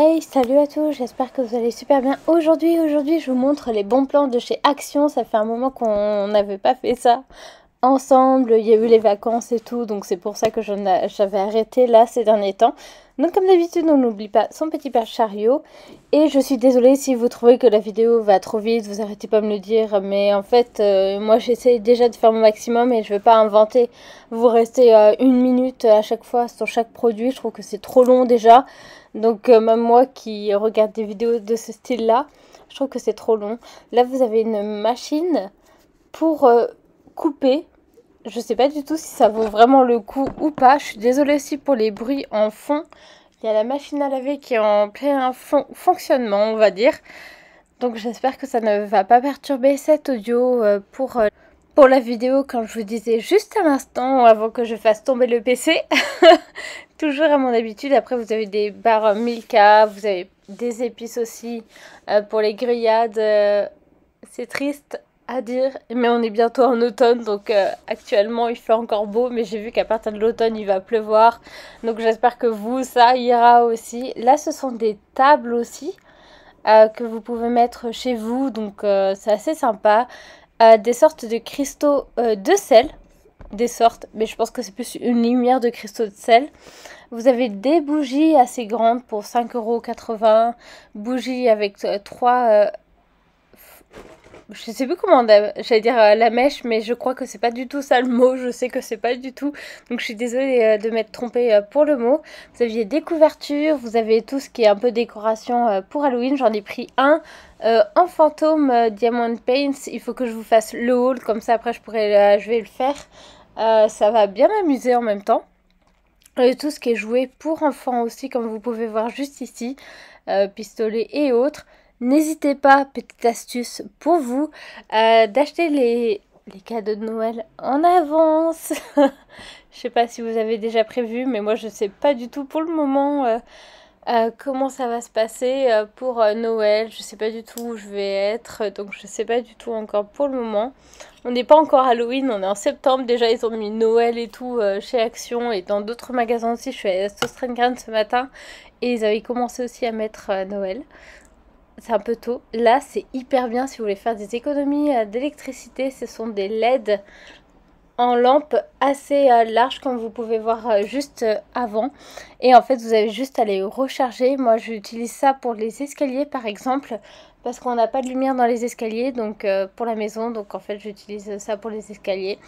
Hey salut à tous, j'espère que vous allez super bien. Aujourd'hui, aujourd'hui je vous montre les bons plans de chez Action. Ça fait un moment qu'on n'avait pas fait ça ensemble, il y a eu les vacances et tout, donc c'est pour ça que j'avais arrêté là ces derniers temps. Donc comme d'habitude, on n'oublie pas son petit père chariot. Et je suis désolée si vous trouvez que la vidéo va trop vite, vous arrêtez pas de me le dire, mais en fait, euh, moi j'essaie déjà de faire mon maximum et je vais pas inventer. Vous restez euh, une minute à chaque fois sur chaque produit, je trouve que c'est trop long déjà. Donc euh, même moi qui regarde des vidéos de ce style-là, je trouve que c'est trop long. Là, vous avez une machine pour couper je sais pas du tout si ça vaut vraiment le coup ou pas. Je suis désolée aussi pour les bruits en fond. Il y a la machine à laver qui est en plein fonctionnement, on va dire. Donc j'espère que ça ne va pas perturber cet audio euh, pour, euh, pour la vidéo Comme je vous disais juste à l'instant avant que je fasse tomber le PC. Toujours à mon habitude. Après vous avez des barres Milka, vous avez des épices aussi euh, pour les grillades. C'est triste à dire, mais on est bientôt en automne, donc euh, actuellement il fait encore beau, mais j'ai vu qu'à partir de l'automne il va pleuvoir, donc j'espère que vous, ça ira aussi. Là, ce sont des tables aussi euh, que vous pouvez mettre chez vous, donc euh, c'est assez sympa. des sortes de cristaux de sel, des sortes, mais je pense que c'est plus une lumière de cristaux de sel. Vous avez des bougies assez grandes pour 5,80€, bougies avec 3 je sais plus comment, j'allais dire euh, la mèche, mais je crois que c'est pas du tout ça le mot. Je sais que c'est pas du tout. Donc je suis désolée euh, de m'être trompée euh, pour le mot. Vous aviez des couvertures, vous avez tout ce qui est un peu décoration pour Halloween. J'en ai pris un. en fantôme Diamond Paints, il faut que je vous fasse le haul, comme ça après je, pourrais, je vais le faire. ça va bien m'amuser en même temps. Et tout ce qui est joué pour enfants aussi, comme vous pouvez voir juste ici, pistolet et autres. N'hésitez pas, petite astuce pour vous, euh, d'acheter les, les, cadeaux de Noël en avance. je sais pas si vous avez déjà prévu, mais moi je sais pas du tout pour le moment euh, euh, comment ça va se passer pour Noël. Je sais pas du tout où je vais être, donc je sais pas du tout encore pour le moment. On n'est pas encore Halloween, on est en septembre. Déjà, ils ont mis Noël et tout chez Action et dans d'autres magasins aussi. Je suis allée à ce matin et ils avaient commencé aussi à mettre Noël c'est un peu tôt. Là, c'est hyper bien si vous voulez faire des économies euh, d'électricité. Ce sont des LED en lampe assez euh, large comme vous pouvez voir euh, juste avant et en fait vous avez juste à les recharger moi j'utilise ça pour les escaliers par exemple parce qu'on n'a pas de lumière dans les escaliers donc pour la maison donc en fait j'utilise ça pour les escaliers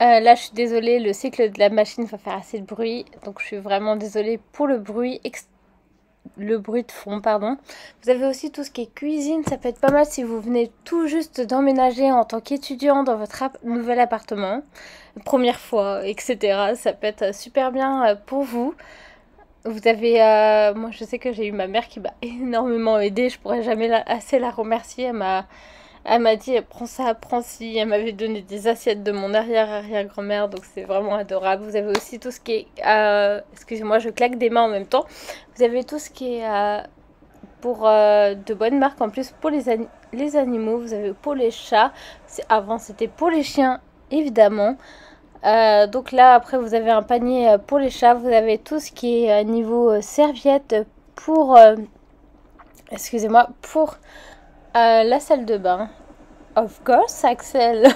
là je suis désolée le cycle de la machine va faire assez de bruit donc je suis vraiment désolée pour le bruit le bruit de fond, pardon. Vous avez aussi tout ce qui est cuisine, ça peut être pas mal si vous venez tout juste d'emménager en tant qu'étudiant dans votre nouvel appartement, première fois, etc. Ça peut être super bien euh, pour vous. Vous avez, euh, moi je sais que j'ai eu ma mère qui m'a énormément aidée, je pourrais jamais assez la remercier, elle m'a elle m'a dit prends ça, prends ci. Elle m'avait donné des assiettes de mon arrière-arrière-grand-mère, donc c'est vraiment adorable. Vous avez aussi tout ce qui est. Euh, excusez-moi, je claque des mains en même temps. Vous avez tout ce qui est euh, pour euh, de bonnes marques en plus pour les, les animaux. Vous avez pour les chats. Avant, c'était pour les chiens, évidemment. donc là, après, vous avez un panier pour les chats. Vous avez tout ce qui est niveau serviette pour. Excusez-moi, pour euh, la salle de bain. Of course, Axel.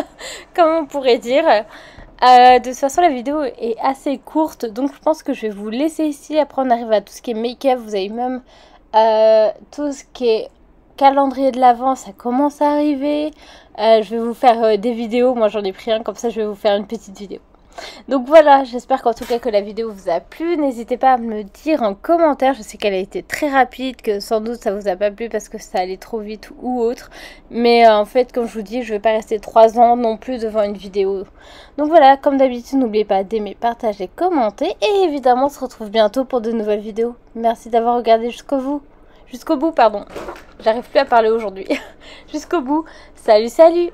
Comme on pourrait dire. Euh, de toute façon, la vidéo est assez courte, donc je pense que je vais vous laisser ici. Après, on arrive à tout ce qui est make-up. Vous avez même euh, tout ce qui est calendrier de l'avance, ça commence à arriver. je vais vous faire des vidéos. Moi, j'en ai pris un, comme ça, je vais vous faire une petite vidéo. Donc voilà, j'espère qu'en tout cas que la vidéo vous a plu. N'hésitez pas à me dire en commentaire. Je sais qu'elle a été très rapide, que sans doute ça vous a pas plu parce que ça allait trop vite ou autre. Mais euh, en fait, comme je vous dis, je vais pas rester 3 ans non plus devant une vidéo. Donc voilà, comme d'habitude, n'oubliez pas d'aimer, partager, commenter. Et évidemment, on se retrouve bientôt pour de nouvelles vidéos. Merci d'avoir regardé jusqu'au bout. Jusqu'au bout, pardon. J'arrive plus à parler aujourd'hui. jusqu'au bout. Salut, salut